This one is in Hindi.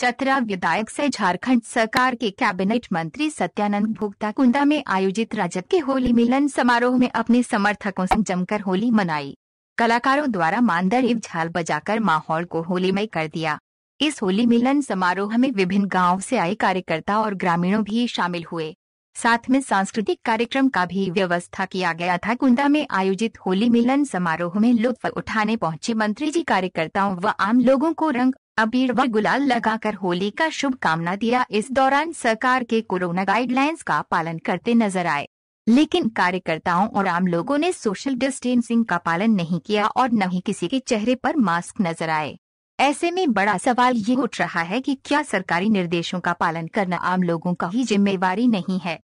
चतरा विधायक से झारखंड सरकार के कैबिनेट मंत्री सत्यानंद भुगता कुंदा में आयोजित रजत के होली मिलन समारोह में अपने समर्थकों से जमकर होली मनाई कलाकारों द्वारा मानदर झाल बजाकर माहौल को होलीमय कर दिया इस होली मिलन समारोह में विभिन्न गाँव से आए कार्यकर्ता और ग्रामीणों भी शामिल हुए साथ में सांस्कृतिक कार्यक्रम का भी व्यवस्था किया गया था कुंदा में आयोजित होली मिलन समारोह में लुत्फ उठाने पहुंचे मंत्री जी कार्यकर्ताओं व आम लोगों को रंग अबीर व गुलाल लगाकर होली का शुभकामना दिया इस दौरान सरकार के कोरोना गाइडलाइंस का पालन करते नजर आए लेकिन कार्यकर्ताओं और आम लोगों ने सोशल डिस्टेंसिंग का पालन नहीं किया और न ही किसी के चेहरे पर मास्क नजर आए ऐसे में बड़ा सवाल ये उठ रहा है कि क्या सरकारी निर्देशों का पालन करना आम लोगों का ही जिम्मेवारी नहीं है